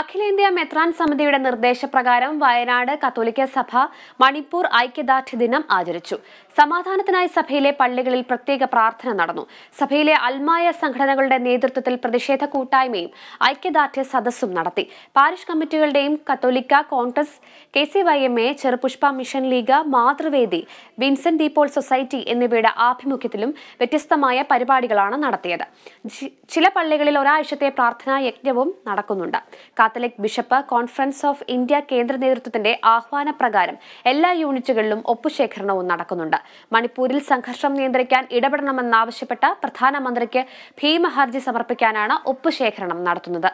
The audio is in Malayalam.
അഖിലേന്ത്യാ മെത്രാൻ സമിതിയുടെ നിർദ്ദേശപ്രകാരം വയനാട് കത്തോലിക്ക സഭ മണിപ്പൂർ ഐക്യദാർഢ്യ ദിനം ആചരിച്ചു സമാധാനത്തിനായി സഭയിലെ പള്ളികളിൽ പ്രത്യേക പ്രാർത്ഥന നടന്നു സഭയിലെ അൽമായ സംഘടനകളുടെ നേതൃത്വത്തിൽ പ്രതിഷേധ കൂട്ടായ്മയും ഐക്യദാർഢ്യ സദസ്സും നടത്തി പാരിഷ് കമ്മിറ്റികളുടെയും കത്തോലിക്ക Congress K C Y M എ ചെറുപുഷ്പ മിഷൻ ലീഗ് മാതൃവേദി വിൻസെന്റ് ഡീപോൾ സൊസൈറ്റി എന്നിവയുടെ ആഭിമുഖ്യത്തിലും വ്യത്യസ്തമായ പരിപാടികളാണ് നടത്തിയത് ചില പള്ളികളിൽ ഒരാഴ്ചത്തെ പ്രാർത്ഥനാ യജ്ഞവും നടക്കുന്നുണ്ട് Catholic bishop conference of India കേന്ദ്ര നേതൃത്വത്തിന്റെ ആഹ്വാനപ്രകാരം എല്ലാ യൂണിറ്റുകളിലും ഒപ്പുശേഖരണവും നടക്കുന്നുണ്ട് മണിപ്പൂരിൽ സംഘർഷം നിയന്ത്രിക്കാൻ ഇടപെടണമെന്നാവശ്യപ്പെട്ട് പ്രധാനമന്ത്രിക്ക് ഭീമഹർജി സമർപ്പിക്കാനാണ് ഒപ്പുശേഖരണം നടത്തുന്നത്